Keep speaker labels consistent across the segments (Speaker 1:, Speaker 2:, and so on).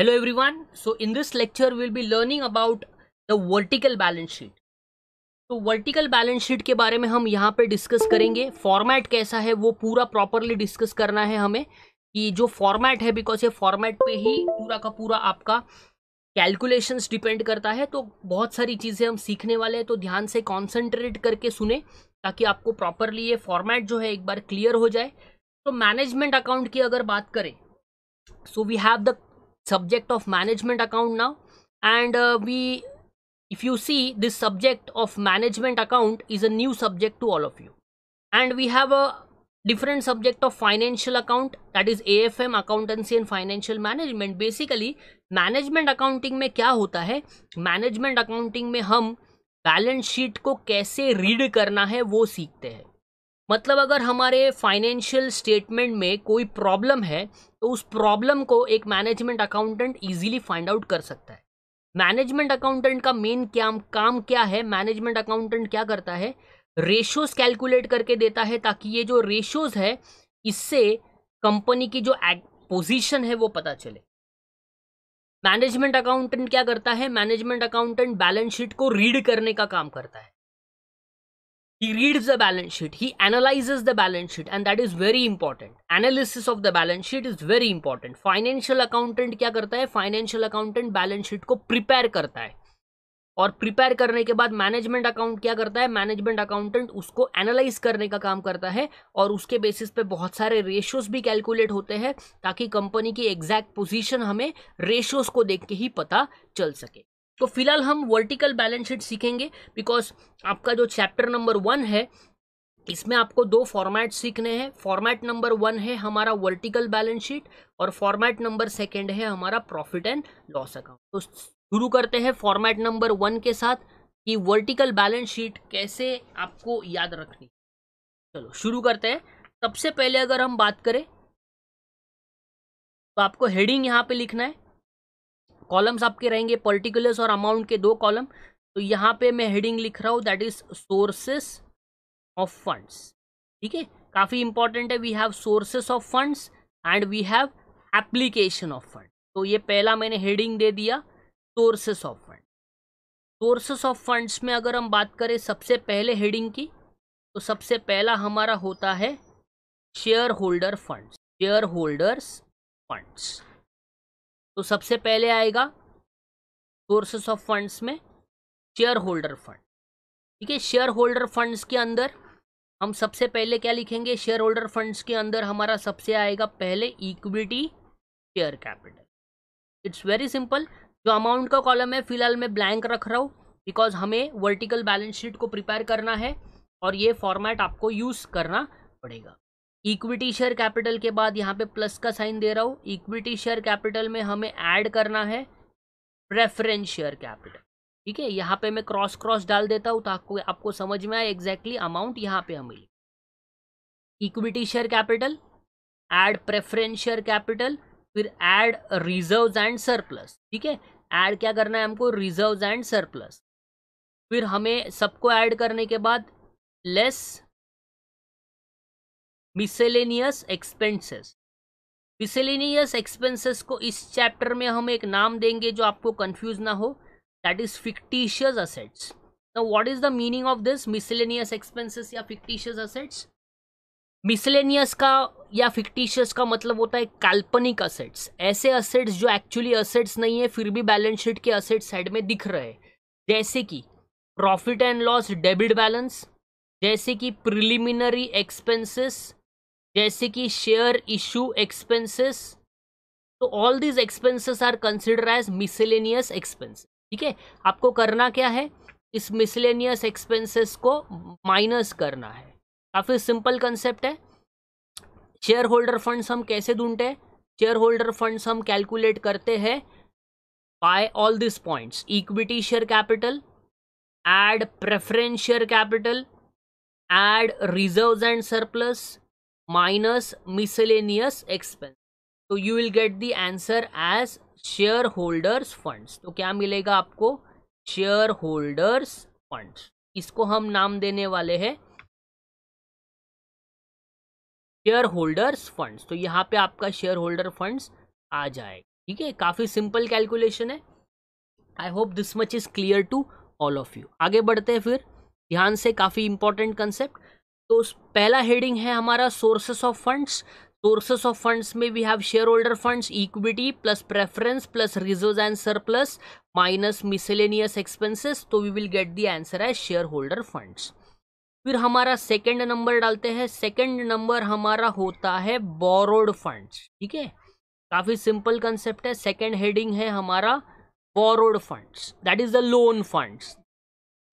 Speaker 1: hello everyone so in this lecture we'll be learning about the vertical balance sheet तो vertical balance sheet के बारे में हम यहाँ पे डिस्कस करेंगे फॉर्मेट कैसा है वो पूरा प्रॉपरली डिस्कस करना है हमें कि जो फॉर्मेट है बिकॉज ये फॉर्मेट पे ही पूरा का पूरा आपका कैलकुलेशंस डिपेंड करता है तो बहुत सारी चीज़ें हम सीखने वाले हैं तो ध्यान से कॉन्सेंट्रेट करके सुने ताकि आपको प्रॉपरली ये फॉर्मेट जो है एक बार क्लियर हो जाए तो मैनेजमेंट अकाउंट की अगर बात करें so we have the subject of management account now and uh, we if you see this subject of management account is a new subject to all of you and we have a different subject of financial account that is AFM accountancy and financial management basically management accounting mein kya hota hai management accounting mein hum balance sheet ko kaise read karna hai wo seekhte hain मतलब अगर हमारे financial statement में कोई problem है तो उस problem को एक management accountant easily find out कर सकता है मैनेजमेंट अकाउंटेंट का मेन क्या काम क्या है मैनेजमेंट अकाउंटेंट क्या करता है रेशोज कैलकुलेट करके देता है ताकि ये जो रेशोज है इससे कंपनी की जो पोजिशन है वो पता चले मैनेजमेंट अकाउंटेंट क्या करता है मैनेजमेंट अकाउंटेंट बैलेंस शीट को रीड करने का काम करता है he reads the balance sheet he analyzes the balance sheet and that is very important analysis of the balance sheet is very important financial accountant kya karta hai financial accountant balance sheet ko prepare karta hai और prepare करने के बाद management account क्या करता है management accountant उसको analyse करने का काम करता है और उसके बेसिस पे बहुत सारे रेशियोज भी कैलकुलेट होते हैं ताकि कंपनी की एग्जैक्ट पोजीशन हमें रेशियोज को देख के ही पता चल सके तो फिलहाल हम वर्टिकल बैलेंस शीट सीखेंगे बिकॉज आपका जो चैप्टर नंबर वन है इसमें आपको दो फॉर्मेट सीखने हैं फॉर्मेट नंबर वन है हमारा वर्टिकल बैलेंस शीट और फॉर्मेट नंबर सेकेंड है हमारा प्रॉफिट एंड लॉस अकाउंट तो शुरू करते हैं फॉर्मेट नंबर वन के साथ कि वर्टिकल बैलेंस शीट कैसे आपको याद रखनी चलो शुरू करते हैं सबसे पहले अगर हम बात करें तो आपको हेडिंग यहाँ पे लिखना है कॉलम्स आपके रहेंगे पर्टिकुलर्स और अमाउंट के दो कॉलम तो यहाँ पे मैं हेडिंग लिख रहा हूँ that is sources of funds ठीक है काफ़ी इंपॉर्टेंट है we have sources of funds and we have application of fund तो ये पहला मैंने हेडिंग दे दिया sources of fund sources of funds में अगर हम बात करें सबसे पहले हेडिंग की तो सबसे पहला हमारा होता है shareholder funds shareholders funds तो सबसे पहले आएगा सोर्सेस ऑफ फंड्स में शेयर होल्डर फंड ठीक है शेयर होल्डर फंड्स के अंदर हम सबसे पहले क्या लिखेंगे शेयर होल्डर फंड्स के अंदर हमारा सबसे आएगा पहले equity share capital it's very simple जो अमाउंट का कॉलम है फिलहाल मैं ब्लैंक रख रहा हूँ बिकॉज हमें वर्टिकल बैलेंस शीट को प्रिपेयर करना है और ये फॉर्मेट आपको यूज़ करना पड़ेगा इक्विटी शेयर कैपिटल के बाद यहाँ पे प्लस का साइन दे रहा हूँ इक्विटी शेयर कैपिटल में हमें ऐड करना है प्रेफरेंस शेयर कैपिटल ठीक है यहाँ पे मैं क्रॉस क्रॉस डाल देता हूँ तो आपको आपको समझ में आए एग्जैक्टली अमाउंट यहाँ पे हमें equity share capital add preference share capital फिर एड रिजर्व एंड सरप्लस ठीक है ऐड क्या करना है हमको रिजर्व एंड सरप्लस फिर हमें सबको ऐड करने के बाद less miscellaneous expenses miscellaneous expenses को इस चैप्टर में हम एक नाम देंगे जो आपको कंफ्यूज ना हो that is fictitious assets now what is the meaning of this miscellaneous expenses या फिक्टिशियस असेट्स मिसलेनियस का या फिक्टिशियस का मतलब होता है काल्पनिक असेट्स ऐसे असेट्स जो एक्चुअली असेट्स नहीं है फिर भी बैलेंस शीट के असेट्स साइड में दिख रहे हैं जैसे कि profit and loss debit balance जैसे कि प्रिलिमिनरी एक्सपेंसेस जैसे कि शेयर इशू एक्सपेंसेस तो all these expenses are consider as miscellaneous expenses ठीक है आपको करना क्या है इस मिसलेनियस एक्सपेंसेस को माइनस करना है काफ़ी सिंपल कंसेप्ट है शेयर होल्डर फंड्स हम कैसे ढूंढते हैं शेयर होल्डर फंड्स हम कैलकुलेट करते हैं by all this points equity share capital add preference share capital add reserve and surplus minus miscellaneous expense तो you will get the answer as shareholders funds तो क्या मिलेगा आपको share shareholders funds इसको हम नाम देने वाले हैं शेयर होल्डर्स फंड्स तो यहाँ पे आपका शेयर होल्डर फंड्स आ जाएगा ठीक है काफ़ी सिंपल कैलकुलेशन है I hope this much is clear to all of you आगे बढ़ते हैं फिर ध्यान से काफ़ी इंपॉर्टेंट कंसेप्ट तो पहला हेडिंग है हमारा sources of funds sources of funds में we have shareholder funds equity plus preference plus reserve and surplus minus miscellaneous expenses तो we will get the answer है शेयर होल्डर फंड्स फिर हमारा second number डालते हैं second number हमारा होता है बोरोड फंड्स ठीक है काफ़ी सिंपल कंसेप्ट है सेकंड हेडिंग है हमारा borrowed funds that is the loan funds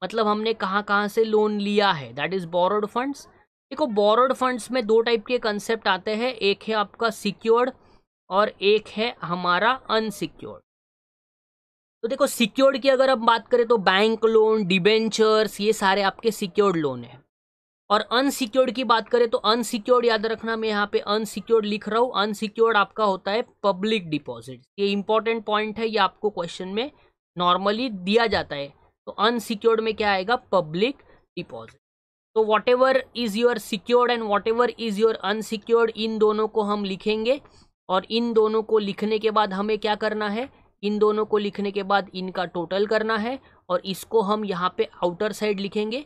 Speaker 1: मतलब हमने कहाँ कहाँ से लोन लिया है दैट इज़ बोरोड फंड्स देखो बोरोड फंड्स में दो टाइप के कंसेप्ट आते हैं एक है आपका सिक्योर्ड और एक है हमारा अनसिक्योर्ड तो देखो सिक्योर्ड की अगर हम बात करें तो बैंक लोन डिबेंचर्स ये सारे आपके सिक्योर्ड लोन है और अनसिक्योर्ड की बात करें तो अनसिक्योर्ड याद रखना मैं यहाँ पे अनसिक्योर्ड लिख रहा हूँ अनसिक्योर्ड आपका होता है पब्लिक डिपॉजिट ये इंपॉर्टेंट पॉइंट है ये आपको क्वेश्चन में नॉर्मली दिया जाता है तो अनसिक्योर्ड में क्या आएगा पब्लिक डिपॉजिट तो whatever is your secured and whatever is your unsecured इन दोनों को हम लिखेंगे और इन दोनों को लिखने के बाद हमें क्या करना है इन दोनों को लिखने के बाद इनका टोटल करना है और इसको हम यहाँ पे आउटर साइड लिखेंगे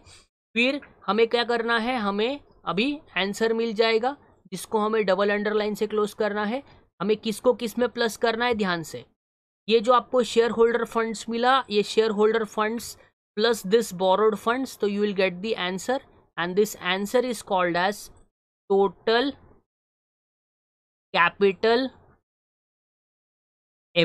Speaker 1: फिर हमें क्या करना है हमें अभी आंसर मिल जाएगा जिसको हमें डबल अंडरलाइन से क्लोज करना है हमें किसको किस में प्लस करना है ध्यान से ये जो आपको शेयर होल्डर फंड्स मिला ये shareholder funds plus this borrowed funds तो you will get the answer and this answer is called as total capital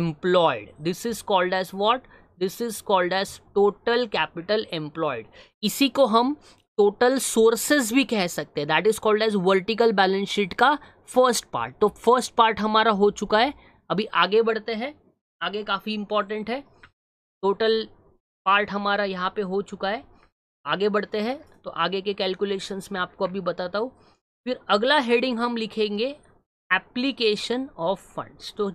Speaker 1: employed this is called as what this is called as total capital employed इसी को हम total sources भी कह सकते हैं that is called as vertical balance sheet का first part तो first part हमारा हो चुका है अभी आगे बढ़ते हैं आगे काफ़ी इम्पॉर्टेंट है टोटल पार्ट हमारा यहाँ पे हो चुका है आगे बढ़ते हैं तो आगे के कैलकुलेशंस में आपको अभी बताता हूँ फिर अगला हेडिंग हम लिखेंगे एप्लीकेशन ऑफ फंड्स तो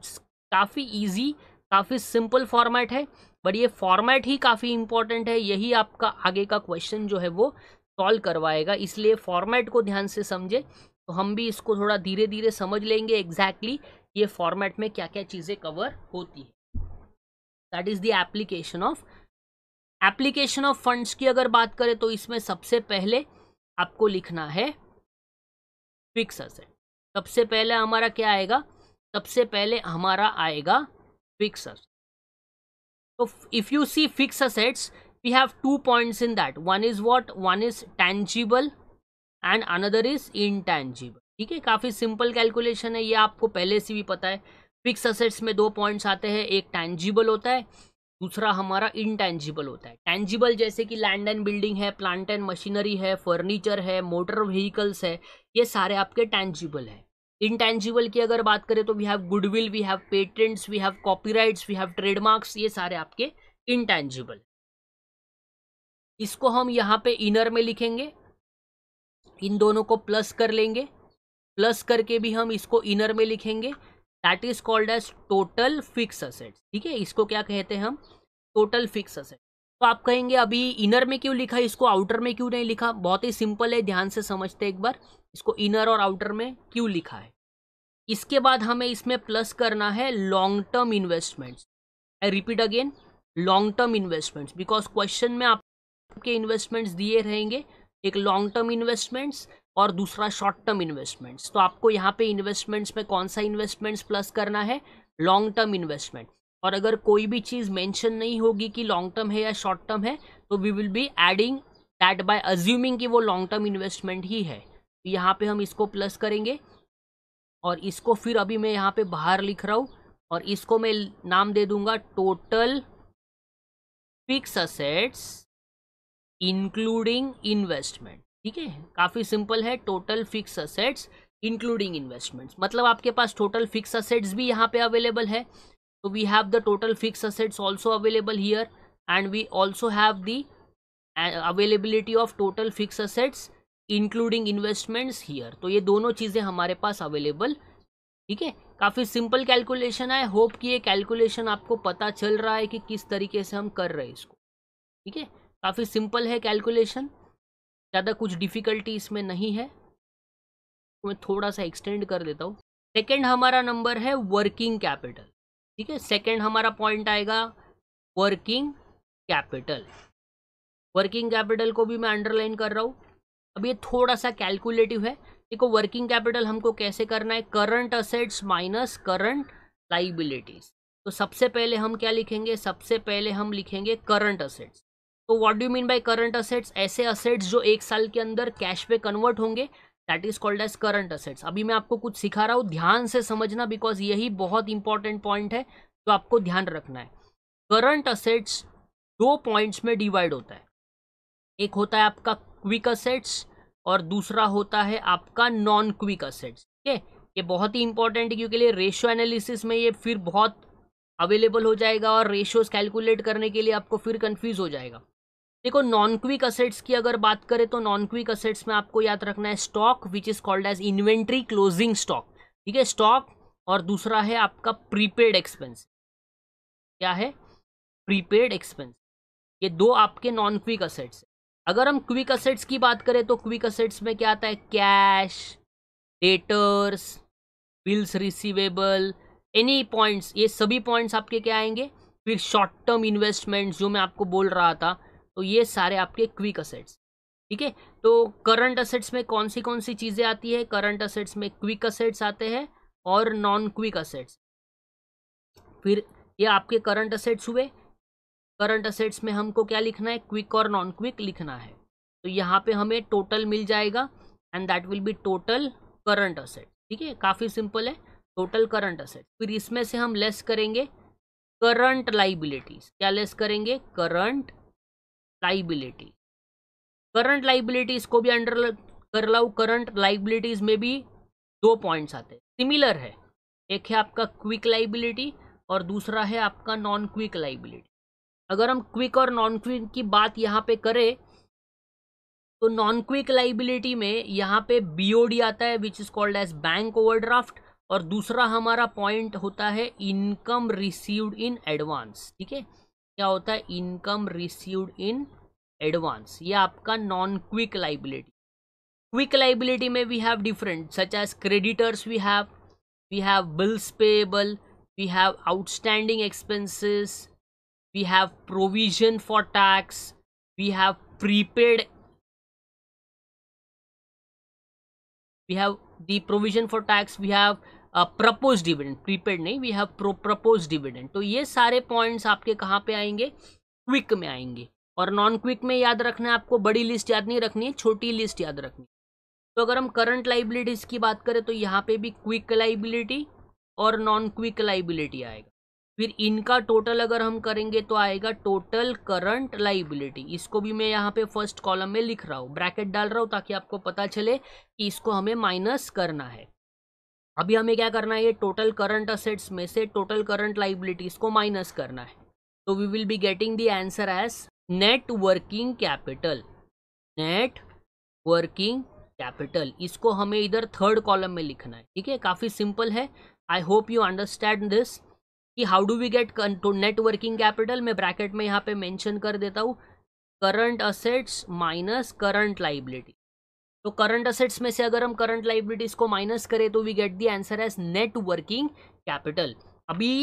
Speaker 1: काफ़ी इजी काफ़ी सिंपल फॉर्मेट है बट ये फॉर्मेट ही काफ़ी इम्पॉर्टेंट है यही आपका आगे का क्वेश्चन जो है वो सॉल्व करवाएगा इसलिए फॉर्मेट को ध्यान से समझे तो हम भी इसको थोड़ा धीरे धीरे समझ लेंगे एग्जैक्टली exactly ये फॉर्मेट में क्या क्या चीज़ें कवर होती है that is the application of application of funds की अगर बात करें तो इसमें सबसे पहले आपको लिखना है फिक्स असेट सबसे पहले हमारा क्या आएगा सबसे पहले हमारा आएगा फिक्स असेट तो if you see fix assets we have two points in that one is what one is tangible and another is intangible ठीक है काफ़ी सिंपल कैलकुलेशन है ये आपको पहले से भी पता है फिक्स असेट्स में दो पॉइंट्स आते हैं एक टैंजिबल होता है दूसरा हमारा इनटैंजिबल होता है टैंजिबल जैसे कि लैंड एंड बिल्डिंग है प्लांट एंड मशीनरी है फर्नीचर है मोटर व्हीकल्स है ये सारे आपके टैंजिबल है इनटैंजिबल की अगर बात करें तो we have goodwill we have patents we have copy we have trademarks ये सारे आपके इनटैंजिबल इसको हम यहाँ पे इनर में लिखेंगे इन दोनों को प्लस कर लेंगे प्लस करके भी हम इसको इनर में लिखेंगे that is called as total fix assets ठीक है इसको क्या कहते हैं हम टोटल फिक्स असेट तो आप कहेंगे अभी इनर में क्यों लिखा इसको आउटर में क्यों नहीं लिखा बहुत ही सिंपल है ध्यान से समझते एक बार इसको इनर और आउटर में क्यों लिखा है इसके बाद हमें इसमें प्लस करना है long term investments I repeat again long term investments because question में आपके इन्वेस्टमेंट्स दिए रहेंगे एक लॉन्ग टर्म इन्वेस्टमेंट्स और दूसरा शॉर्ट टर्म इन्वेस्टमेंट्स तो आपको यहाँ पे इन्वेस्टमेंट्स में कौन सा इन्वेस्टमेंट्स प्लस करना है लॉन्ग टर्म इन्वेस्टमेंट और अगर कोई भी चीज़ मेंशन नहीं होगी कि लॉन्ग टर्म है या शॉर्ट टर्म है तो we will be adding that by assuming कि वो लॉन्ग टर्म इन्वेस्टमेंट ही है तो यहाँ पे हम इसको प्लस करेंगे और इसको फिर अभी मैं यहाँ पे बाहर लिख रहा हूँ और इसको मैं नाम दे दूंगा total fix assets including investment ठीक है काफ़ी सिंपल है total fix assets including investments मतलब आपके पास टोटल फिक्स असेट्स भी यहाँ पे अवेलेबल है तो we have the total fix assets also available here and we also have the availability of total fix assets including investments here तो ये दोनों चीज़ें हमारे पास अवेलेबल ठीक है काफ़ी सिंपल कैलकुलेशन है होप कि ये कैलकुलेशन आपको पता चल रहा है कि किस तरीके से हम कर रहे हैं इसको ठीक है काफ़ी सिंपल है कैलकुलेशन ज़्यादा कुछ डिफ़िकल्टी इसमें नहीं है मैं थोड़ा सा एक्सटेंड कर देता हूँ सेकेंड हमारा नंबर है वर्किंग कैपिटल ठीक है सेकेंड हमारा पॉइंट आएगा वर्किंग कैपिटल वर्किंग कैपिटल को भी मैं अंडरलाइन कर रहा हूँ अब ये थोड़ा सा कैलकुलेटिव है देखो वर्किंग कैपिटल हमको कैसे करना है current assets minus current liabilities तो सबसे पहले हम क्या लिखेंगे सबसे पहले हम लिखेंगे करंट असेट्स तो what do mean by current assets ऐसे असेट्स जो एक साल के अंदर कैश पे कन्वर्ट होंगे that is called as current assets अभी मैं आपको कुछ सिखा रहा हूँ ध्यान से समझना बिकॉज यही बहुत इंपॉर्टेंट पॉइंट है जो आपको ध्यान रखना है करंट असेट्स दो पॉइंट्स में डिवाइड होता है एक होता है आपका क्विक असेट्स और दूसरा होता है आपका नॉन क्विक असेट्स ठीक है ये बहुत ही इंपॉर्टेंट है क्योंकि लिए रेशो एनालिसिस में ये फिर बहुत अवेलेबल हो जाएगा और रेशियोज कैलकुलेट करने के लिए आपको फिर कंफ्यूज हो जाएगा देखो नॉन क्विक असेट्स की अगर बात करें तो नॉन क्विक असेट्स में आपको याद रखना है stock which is called as inventory closing stock ठीक है स्टॉक और दूसरा है आपका प्रीपेड एक्सपेंस क्या है प्रीपेड एक्सपेंस ये दो आपके नॉन क्विक असेट्स अगर हम क्विक असेट्स की बात करें तो क्विक असेट्स में क्या आता है cash debtors bills receivable any points ये सभी पॉइंट्स आपके क्या आएंगे फिर शॉर्ट टर्म इन्वेस्टमेंट जो मैं आपको बोल रहा था तो ये सारे आपके क्विक असेट्स ठीक है तो करंट असेट्स में कौन सी कौन सी चीज़ें आती है करंट असेट्स में क्विक असेट्स आते हैं और नॉन क्विक असेट्स फिर ये आपके करंट असेट्स हुए करंट असेट्स में हमको क्या लिखना है क्विक और नॉन क्विक लिखना है तो यहाँ पे हमें टोटल मिल जाएगा and that will be total current asset ठीक है काफ़ी सिंपल है टोटल करंट असेट फिर इसमें से हम लेस करेंगे करंट लाइबिलिटीज क्या लेस करेंगे करंट लाइबिलिटी करंट लाइबिलिटी इसको भी अंडर कर लाओ करंट लाइबिलिटीज में भी दो पॉइंट्स आते हैं सिमिलर है एक है आपका क्विक लाइबिलिटी और दूसरा है आपका नॉन क्विक लाइबिलिटी अगर हम क्विक और नॉन क्विक की बात यहाँ पे करें तो नॉन क्विक लाइबिलिटी में यहाँ पे बीओडी आता है which is called as bank overdraft और दूसरा हमारा पॉइंट होता है इनकम रिसीव्ड इन एडवांस ठीक है क्या होता है इनकम रिसीव्ड इन एडवांस ये आपका non quick liability quick liability में we have different such as creditors we have we have bills payable we have outstanding expenses we have provision for tax we have prepaid we have the provision for tax we have propose dividend prepaid नहीं we have pro propose dividend तो ये सारे points आपके कहाँ पे आएंगे quick में आएंगे और नॉन क्विक में याद रखना है आपको बड़ी लिस्ट याद नहीं रखनी है छोटी लिस्ट याद रखनी तो अगर हम करंट लाइबिलिटीज़ की बात करें तो यहाँ पे भी क्विक लाइबिलिटी और नॉन क्विक लाइबिलिटी आएगा फिर इनका टोटल अगर हम करेंगे तो आएगा टोटल करंट लाइबिलिटी इसको भी मैं यहाँ पे फर्स्ट कॉलम में लिख रहा हूँ ब्रैकेट डाल रहा हूँ ताकि आपको पता चले कि इसको हमें माइनस करना है अभी हमें क्या करना है ये टोटल करंट असेट्स में से टोटल करंट लाइबिलिटीज को माइनस करना है तो we will be getting the answer as net working capital net working capital इसको हमें इधर थर्ड कॉलम में लिखना है ठीक है काफ़ी सिंपल है I hope you understand this कि how do we get net working capital मैं ब्रैकेट में यहाँ पे मेंशन कर देता हूँ current assets minus current liability तो करंट असेट्स में से अगर हम करंट लाइबिलिटीज को माइनस करें तो we get the answer as net working capital अभी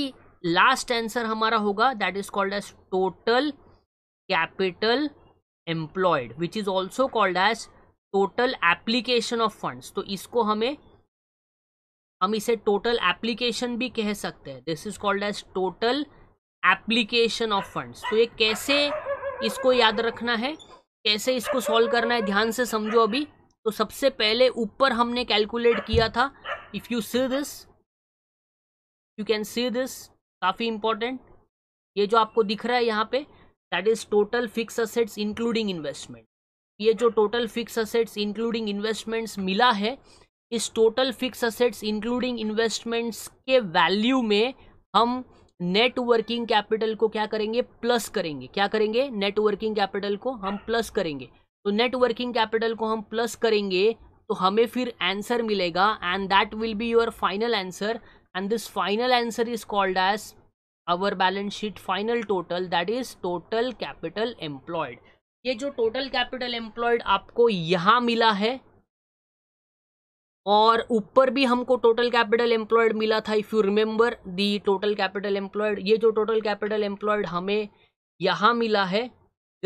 Speaker 1: लास्ट आंसर हमारा होगा that is called as total capital employed which is also called as total application of funds तो इसको हमें हम इसे टोटल एप्लीकेशन भी कह सकते हैं this is called as total application of funds तो ये कैसे इसको याद रखना है कैसे इसको सॉल्व करना है ध्यान से समझो अभी तो सबसे पहले ऊपर हमने कैलकुलेट किया था if you see this you can see this काफ़ी इंपॉर्टेंट ये जो आपको दिख रहा है यहाँ पे that is total fix assets including investment ये जो total fix assets including investments मिला है इस total fix assets including investments के वैल्यू में हम नेट वर्किंग कैपिटल को क्या करेंगे प्लस करेंगे क्या करेंगे नेट वर्किंग कैपिटल को हम प्लस करेंगे तो नेटवर्किंग कैपिटल को हम प्लस करेंगे तो हमें फिर आंसर मिलेगा and that will be your final answer and this final answer is called as our balance sheet final total that is total capital employed ये जो टोटल कैपिटल एम्प्लॉयड आपको यहाँ मिला है और ऊपर भी हमको टोटल कैपिटल एम्प्लॉयड मिला था if you remember the total capital employed ये जो टोटल कैपिटल एम्प्लॉयड हमें यहाँ मिला है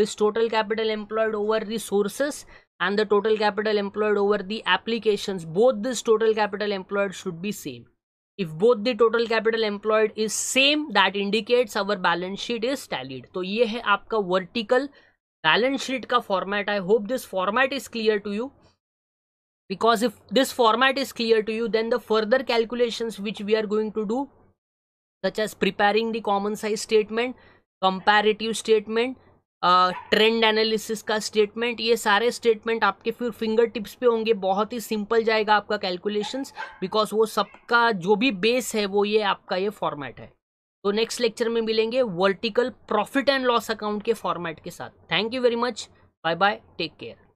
Speaker 1: is total capital employed over resources and the total capital employed over the applications both this total capital employed should be same if both the total capital employed is same that indicates our balance sheet is tallied this is your vertical balance sheet ka format I hope this format is clear to you because if this format is clear to you then the further calculations which we are going to do such as preparing the common size statement comparative statement trend analysis का statement ये सारे statement आपके फिर finger tips पे होंगे बहुत ही simple जाएगा आपका कैलकुलेशंस बिकॉज वो सबका जो भी बेस है वो ये आपका ये फॉर्मेट है तो नेक्स्ट लेक्चर में मिलेंगे vertical profit and loss account के फॉर्मेट के साथ thank you very much bye bye take care